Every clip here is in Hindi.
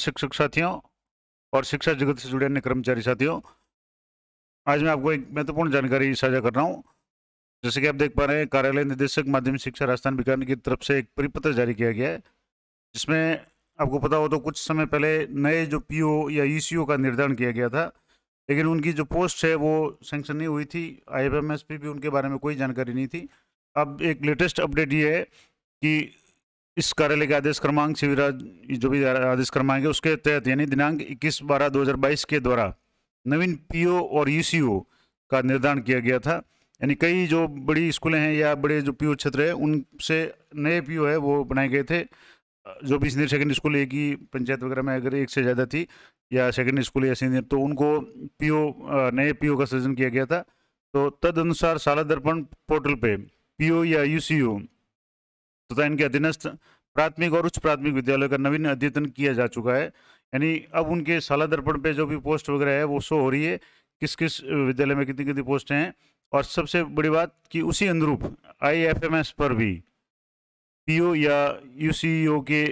शिक्षक साथियों और शिक्षा जगत से जुड़े अन्य कर्मचारी साथियों आज मैं आपको एक महत्वपूर्ण जानकारी साझा कर रहा हूँ जैसे कि आप देख पा रहे हैं कार्यालय निदेशक माध्यमिक शिक्षा राजस्थान विकास की तरफ से एक परिपत्र जारी किया गया है जिसमें आपको पता हो तो कुछ समय पहले नए जो पी या ई e का निर्धारण किया गया था लेकिन उनकी जो पोस्ट है वो सेंक्शन नहीं हुई थी आई एफ भी उनके बारे में कोई जानकारी नहीं थी अब एक लेटेस्ट अपडेट ये है कि इस कार्यालय के आदेश क्रमांक शिविराज जो भी आदेश क्रमांक है उसके तहत यानी दिनांक 21 बारह 2022 के द्वारा नवीन पीओ और यूसीओ का निर्धारण किया गया था यानी कई जो बड़ी स्कूलें हैं या बड़े जो पीओ क्षेत्र हैं उनसे नए पीओ है वो बनाए गए थे जो भी सीनियर सेकेंडरी स्कूल एक ही पंचायत वगैरह में अगर एक से ज़्यादा थी या सेकेंडरी स्कूल या सीनियर तो उनको पी नए पी का सृजन किया गया था तो तद अनुसार साला दर्पण पोर्टल पर पी या यू तथा तो तो इनके अधीनस्थ प्राथमिक और उच्च प्राथमिक विद्यालय का नवीन अद्यतन किया जा चुका है यानी अब उनके शाला दर्पण पर जो भी पोस्ट वगैरह है वो शो हो रही है किस किस विद्यालय में कितनी कितनी पोस्ट हैं और सबसे बड़ी बात कि उसी अनुरूप एस पर भी ओ या ओ e के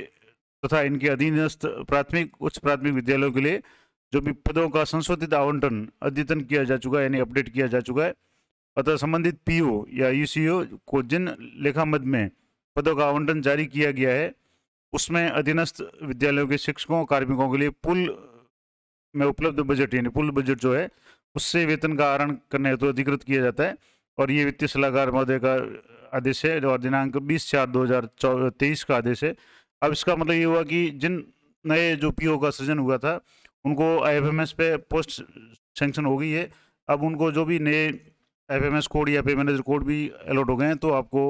तथा इनके अधीनस्थ प्राथमिक उच्च प्राथमिक विद्यालयों के लिए जो भी पदों का संशोधित आवंटन अद्यतन किया जा चुका है यानी अपडेट किया जा चुका है अतः संबंधित पीओ या यूसीओ e को जिन लेखा मद में पदों का आवंटन जारी किया गया है उसमें अधीनस्थ विद्यालयों के शिक्षकों कार्मिकों के लिए पुल में उपलब्ध बजट यानी पुल बजट जो है उससे वेतन का आरण करने हेतु तो अधिकृत किया जाता है और ये वित्तीय सलाहकार महोदय का आदेश है और दिनांक 20 चार 2023 का आदेश है अब इसका मतलब ये हुआ कि जिन नए जो पीओ का सृजन हुआ था उनको आईएफएमएस पे पोस्ट सेंक्शन हो गई है अब उनको जो भी नए आईएफएमएस कोड या पे मैनेजर कोड भी अलॉट हो गए हैं तो आपको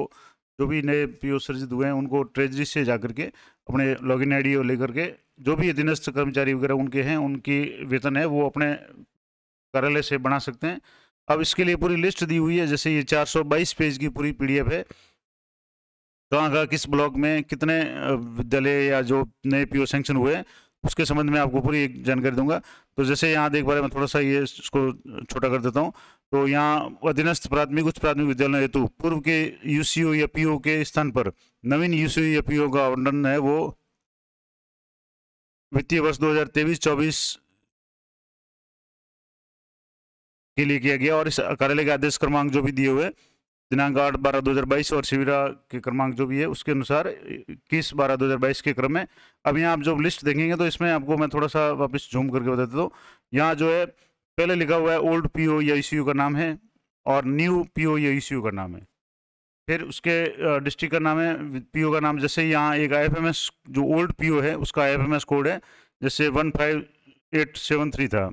जो भी नए पी ओ सर्जित हुए हैं उनको ट्रेजरी से जा करके अपने लॉगिन आईडी और लेकर के जो भी अधीनस्थ कर्मचारी वगैरह उनके हैं उनकी वेतन है वो अपने कार्यालय से बना सकते हैं अब इसके लिए पूरी लिस्ट दी हुई है जैसे ये 422 पेज की पूरी पीडीएफ है कहाँ तो कहाँ किस ब्लॉक में कितने विद्यालय या जो नए पीओ सेंक्शन हुए हैं उसके संबंध में आपको पूरी जानकारी दूंगा तो जैसे यहाँ देख पा रहे मैं थोड़ा सा ये इसको छोटा कर देता हूँ तो यहाँ अधीनस्थ प्राथमिक उच्च प्राथमिक विद्यालय हेतु पूर्व के यूसीओ या पीओ के स्थान पर नवीन यूसीओ या पीओ का आवंटन है वो वित्तीय वर्ष 2023-24 के लिए किया गया और इस कार्यालय के आदेश क्रमांक जो भी दिए हुए दिनांक आठ बारह दो हज़ार बाईस और शिविरा के क्रमांक जो भी है उसके अनुसार इक्कीस बारह दो हज़ार बाईस के क्रम में अब यहाँ आप जो लिस्ट देखेंगे तो इसमें आपको मैं थोड़ा सा वापस झूम करके बता देता हूँ यहाँ जो है पहले लिखा हुआ है ओल्ड पीओ या इश्यू का नाम है और न्यू पीओ या इश्यू का नाम है फिर उसके डिस्ट्रिक्ट का नाम है पीओ का नाम जैसे यहाँ एक आईएफएमएस जो ओल्ड पीओ है उसका आईएफएमएस कोड है जैसे one five eight seven three था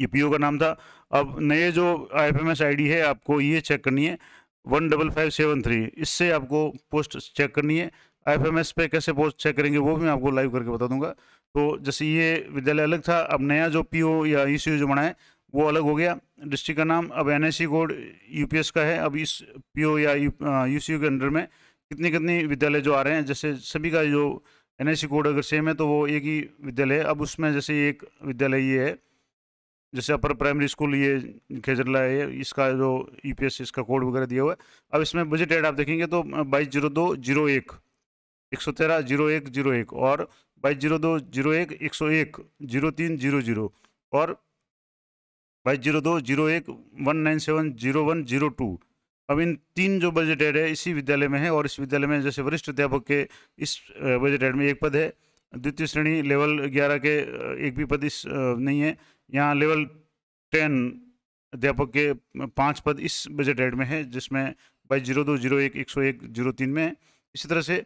ये पीओ का नाम था अब नए जो आईएफएमएस आईडी है आपको ये चेक करनी है one double five seven three इससे आपको पोस्ट चेक करनी है आईएफएमएस पे कैसे पोस्ट चेक करेंगे वो भी मैं आपको लाइव करके बता दूंगा तो जैसे ये विद्यालय अलग था अब नया जो पीओ या ई e जो बनाए वो अलग हो गया डिस्ट्रिक्ट का नाम अब एन e कोड यूपीएस का है अब इस पीओ या यू के अंडर में कितने कितने विद्यालय जो आ रहे हैं जैसे सभी का जो एन e कोड अगर सेम है तो वो एक ही विद्यालय है अब उसमें जैसे एक विद्यालय ये है जैसे अपर प्राइमरी स्कूल ये खेजरला है इसका जो यूपीएस इसका कोड वगैरह दिया हुआ है अब इसमें बजट एड आप देखेंगे तो बाईस जीरो दो जीरो एक एक सौ तेरह जीरो एक जीरो एक और बाई जीरो दो जीरो एक एक सौ एक जीरो तीन जीरो जीरो और बाईस जीरो दो जीरो एक one nine seven zero one zero two अब इन तीन जो बजट एड है इसी विद्यालय में है और इस विद्यालय में जैसे वरिष्ठ अध्यापक के इस बजट एड में एक पद है द्वितीय श्रेणी लेवल ग्यारह के एक भी पद इस नहीं है यहाँ लेवल टेन अध्यापक के पाँच पद इस बजट एड में है जिसमें बाईस जीरो दो जीरो एक एक सौ एक जीरो तीन में इसी तरह से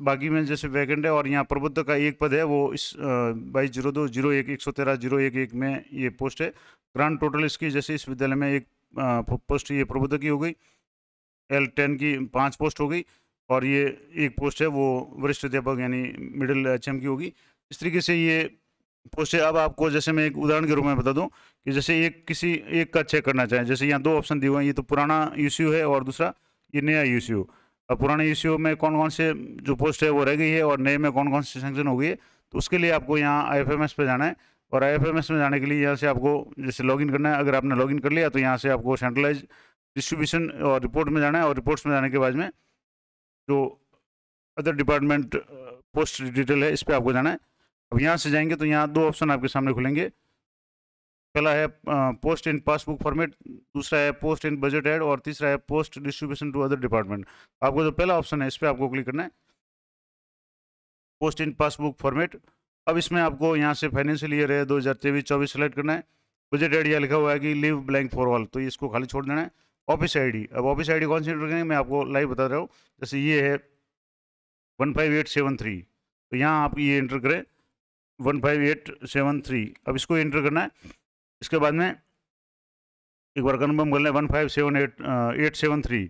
बाकी में जैसे वैकेंड है और यहाँ प्रबुद्ध का एक पद है वो इस बाईस जीरो दो जीरो एक एक सौ तेरह जीरो एक एक में ये पोस्ट है ग्रांड टोटल इसकी जैसे इस विद्यालय में एक पोस्ट ये प्रबुद्ध की हो गई एल टेन की पाँच पोस्ट हो गई और ये एक पोस्ट है वो वरिष्ठ अध्यापक यानी मिडिल एच की होगी इस तरीके से ये पोस्ट है अब आपको जैसे मैं एक उदाहरण के रूप में बता दूँ कि जैसे एक किसी एक का चेक करना चाहें जैसे यहाँ दो ऑप्शन दिए हुए हैं ये तो पुराना यू है और दूसरा ये नया यू और पुराने ई में कौन कौन से जो पोस्ट है वो रह गई है और नए में कौन कौन से सेंक्शन हो गई है तो उसके लिए आपको यहाँ आई एफ एम एस पे जाना है और आई एफ एम एस में जाने के लिए यहाँ से आपको जैसे लॉगिन करना है अगर आपने लॉगिन कर लिया तो यहाँ से आपको सेंट्रलाइज डिस्ट्रीब्यूशन और रिपोर्ट में जाना है और रिपोर्ट्स में जाने के बाद में जो अदर डिपार्टमेंट पोस्ट डिटेल है इस पर आपको जाना है अब यहाँ से जाएंगे तो यहाँ दो ऑप्शन आपके सामने खुलेंगे पहला है पोस्ट इन पासबुक फॉर्मेट दूसरा है पोस्ट इन बजट एड और तीसरा है post distribution to other department आपको जो पहला ऑप्शन है इस पर आपको क्लिक करना है पोस्ट इन पासबुक फॉर्मेट अब इसमें आपको यहाँ से फाइनेंशियल ईयर है दो हज़ार तेईस चौबीस सेलेक्ट करना है बजट एड यह लिखा हुआ है कि लिव ब्लैंक फॉर ऑल तो इसको खाली छोड़ देना है ऑफिस डी अब ऑफिस डी कौन सी एंटर करेंगे मैं आपको लाइव बता रहा हूँ जैसे ये है one five eight seven three तो यहाँ आप ये एंटर करें one five eight seven three अब इसको एंटर करना है इसके बाद में एक बार कन्फर्म रहे हैं one five seven eight eight seven three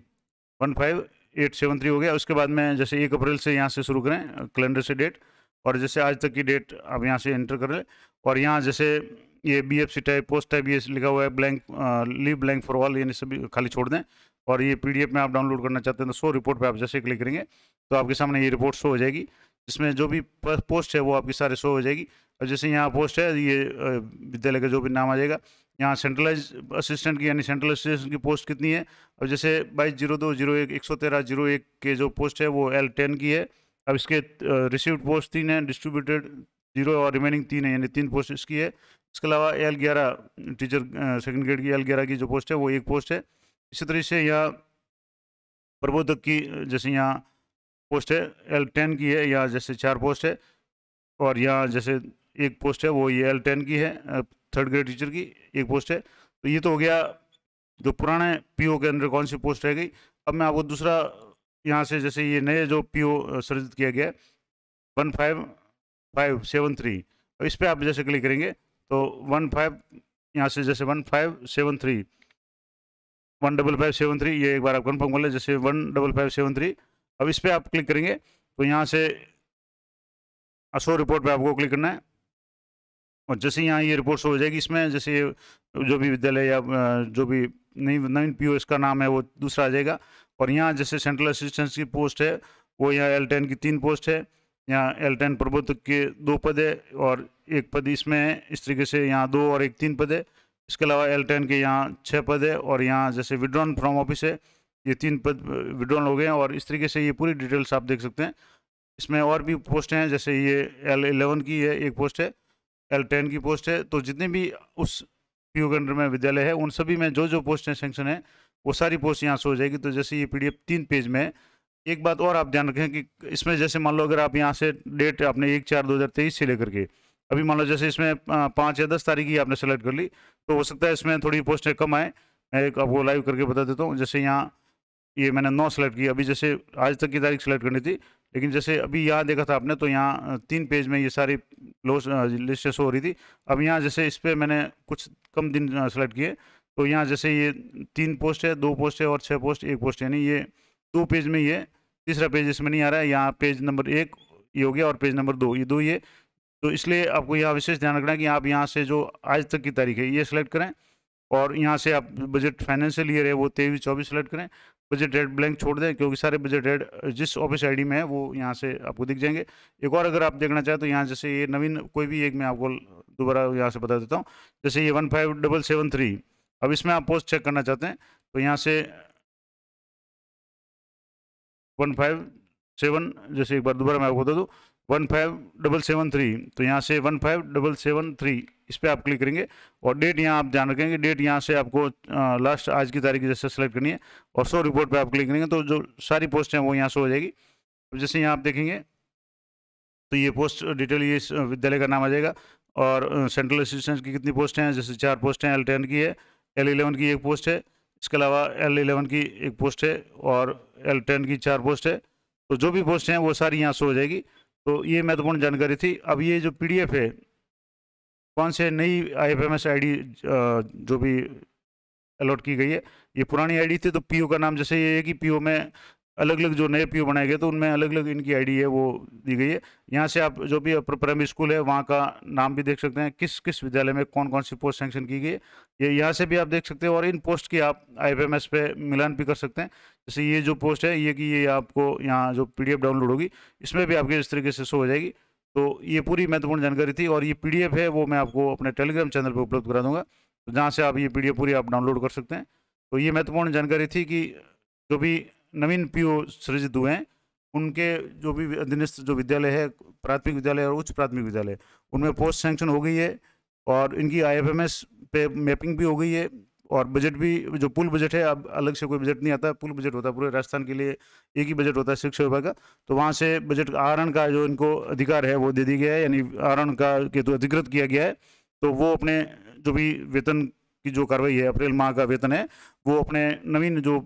one five eight seven three हो गया उसके बाद में जैसे एक अप्रैल से यहाँ से शुरू करें कैलेंडर uh, से डेट और जैसे आज तक की डेट आप यहाँ से एंटर कर लें और यहाँ जैसे ये B F C type post type ये लिखा हुआ है blank leave blank for all यानी सभी खाली छोड़ दें और ये एफ में आप डाउनलोड करना चाहते हैं तो शो रिपोर्ट पर आप जैसे क्लिक करेंगे तो आपके सामने ये रिपोर्ट शो हो जाएगी इसमें जो भी पोस्ट है वो आपकी सारे शो हो जाएगी और जैसे यहाँ पोस्ट है ये विद्यालय का जो भी नाम आ जाएगा यहाँ सेंट्रलाइज असिस्टेंट की यानी सेंट्रल असिस्टेंट की पोस्ट कितनी है अब जैसे बाईस जीरो दो जीरो एक एक सौ तेरह जीरो एक के जो पोस्ट है वो एल टेन की है अब इसके रिसीव्ड पोस्ट तीन है डिस्ट्रीब्यूटेड जीरो और रिमेनिंग तीन है यानी तीन पोस्ट इसकी है इसके अलावा एल ग्यारह टीचर सेकेंड ग्रेड की एल ग्यारह की जो पोस्ट है वो एक पोस्ट है इसी तरह से यहाँ प्रबोधक की जैसे यहाँ पोस्ट है एल टेन की है यहाँ जैसे चार पोस्ट है और यहाँ जैसे एक पोस्ट है वो ये एल टेन की है थर्ड ग्रेड टीचर की एक पोस्ट है तो ये तो हो गया जो पुराने पीओ के अंदर कौन सी पोस्ट रह गई अब मैं आपको दूसरा यहाँ से जैसे ये नए जो पीओ सृजित किया गया है one five five seven three अब इस पर आप जैसे क्लिक करेंगे तो वन फाइव यहाँ से जैसे one five seven three one double five seven three ये एक बार आप कन्फर्म कर लें जैसे one double five seven three अब इस पर आप क्लिक करेंगे तो यहाँ से अशो रिपोर्ट पे आपको क्लिक करना है और जैसे यहाँ ये रिपोर्ट हो जाएगी इसमें जैसे जो भी विद्यालय या जो भी नई नवीन पी इसका नाम है वो दूसरा आ जाएगा और यहाँ जैसे सेंट्रल असिस्टेंस की पोस्ट है वो यहाँ एल टेन की तीन पोस्ट है यहाँ एल टेन प्रबोधक के दो पद है और एक पद इसमें है इस तरीके से यहाँ दो और एक तीन पद है इसके अलावा एल टेन के यहाँ छः पद है और यहाँ जैसे विड्रॉन फ्रॉम ऑफिस है ये तीन पद विड्रॉन हो गए हैं और इस तरीके से ये पूरी डिटेल्स आप देख सकते हैं इसमें और भी पोस्ट हैं जैसे ये एल एलेवन की है एक पोस्ट है एल टेन की पोस्ट है तो जितने भी उस पी के अंडर में विद्यालय है उन सभी में जो जो पोस्ट हैं सेंक्शन है वो सारी पोस्ट यहाँ से हो जाएगी तो जैसे ये पीडीएफ तीन पेज में एक बात और आप ध्यान रखें कि इसमें जैसे मान लो अगर आप यहाँ से डेट आपने एक चार दो हज़ार तेईस से लेकर के अभी मान लो जैसे इसमें पाँच या दस तारीख ही आपने सेलेक्ट कर ली तो हो सकता है इसमें थोड़ी पोस्टें कम आए मैं एक आपको लाइव करके बता देता हूँ जैसे यहाँ ये मैंने नौ सेलेक्ट की अभी जैसे आज तक की तारीख सेलेक्ट करनी थी लेकिन जैसे अभी यहाँ देखा था आपने तो यहाँ तीन पेज में ये सारी लोस लिस्ट शो हो रही थी अब यहाँ जैसे इस पर मैंने कुछ कम दिन सेलेक्ट किए तो यहाँ जैसे ये तीन पोस्ट है दो पोस्ट है और छः पोस्ट एक पोस्ट यानी ये दो पेज में ये तीसरा पेज इसमें नहीं आ रहा है यहाँ पेज नंबर एक ये हो गया और पेज नंबर दो ये दो ये तो इसलिए आपको यह विशेष ध्यान रखना है कि आप यहाँ से जो आज तक की तारीख है ये सिलेक्ट करें और यहाँ से आप बजट फाइनेंशियल ईयर है वो तेईस चौबीस सेलेक्ट करें बजट रेड ब्लैंक छोड़ दें क्योंकि सारे बजट रेट जिस ऑफिस आईडी में है वो यहाँ से आपको दिख जाएंगे एक और अगर आप देखना चाहें तो यहाँ जैसे ये नवीन कोई भी एक मैं आपको दोबारा यहाँ से बता देता हूँ जैसे ये one five double seven three अब इसमें आप पोस्ट चेक करना चाहते हैं तो यहाँ से वन फाइव सेवन जैसे एक बार दोबारा मैं आपको बता दूँ one five double seven three तो यहाँ से one five double seven three इस पर आप क्लिक करेंगे और डेट यहाँ आप ध्यान रखेंगे डेट यहाँ से आपको लास्ट आज की तारीख जैसे सेलेक्ट करनी है और सो रिपोर्ट पे आप क्लिक करेंगे तो जो सारी पोस्ट हैं वो यहाँ से हो जाएगी तो जैसे यहाँ आप देखेंगे तो ये पोस्ट डिटेल ये विद्यालय का नाम आ जाएगा और सेंट्रल असिस्टेंट की कितनी पोस्ट हैं जैसे चार पोस्ट हैं एल टेन की है एल इलेवन की एक पोस्ट है इसके अलावा एल इलेवन की एक पोस्ट है और एल टेन की चार पोस्ट है तो जो भी पोस्ट हैं वो सारी यहाँ से हो जाएगी तो ये महत्वपूर्ण जानकारी थी अब ये जो पी है कौन से नई आई एफ एम एस जो भी अलॉट की गई है ये पुरानी आईडी थी तो पीओ का नाम जैसे ये है कि पीओ में अलग अलग जो नए पी बनाए गए तो उनमें अलग अलग इनकी आईडी है वो दी गई है यहाँ से आप जो भी अपर प्राइमरी स्कूल है वहाँ का नाम भी देख सकते हैं किस किस विद्यालय में कौन कौन सी पोस्ट सेंक्शन की गई है ये यहाँ से भी आप देख सकते हैं और इन पोस्ट की आप आई पे मिलान भी कर सकते हैं जैसे ये जो पोस्ट है ये कि ये आपको यहाँ जो पी डाउनलोड होगी इसमें भी आपकी इस तरीके से शो हो जाएगी तो ये पूरी महत्वपूर्ण जानकारी थी और ये पी है वो मैं आपको अपने टेलीग्राम चैनल पर उपलब्ध करा दूँगा तो जहाँ से आप ये पी पूरी आप डाउनलोड कर सकते हैं तो ये महत्वपूर्ण जानकारी थी कि जो भी नवीन पीओ सृजित हुए हैं उनके जो भी अधीनस्थ जो विद्यालय है प्राथमिक विद्यालय और उच्च प्राथमिक विद्यालय उनमें पोस्ट सैंक्शन हो गई है और इनकी आईएफएमएस पे मैपिंग भी हो गई है और बजट भी जो पुल बजट है अब अलग से कोई बजट नहीं आता पुल बजट होता है पूरे राजस्थान के लिए एक ही बजट होता है शिक्षा विभाग का तो वहाँ से बजट आरण का जो इनको अधिकार है वो दे दिया गया है यानी आरण का के तो अधिकृत किया गया है तो वो अपने जो भी वेतन की जो कार्रवाई है अप्रैल माह का वेतन है वो अपने नवीन जो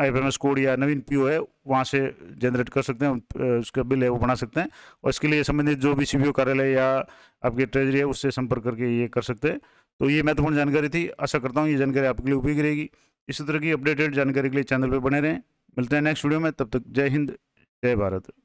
I F M S code या नवीन पी ओ है वहाँ से जनरेट कर सकते हैं उसका बिल है वो बना सकते हैं और इसके लिए संबंधित जो भी सी बी ओ कार्यालय या आपके ट्रेजरी है उससे संपर्क करके ये कर सकते हैं तो ये महत्वपूर्ण जानकारी थी आशा करता हूँ ये जानकारी आपके लिए उपयोगी रहेगी इसी तरह की अपडेटेड जानकारी के लिए चैनल पर बने रहें मिलते हैं नेक्स्ट वीडियो में तब तक जय हिंद जय भारत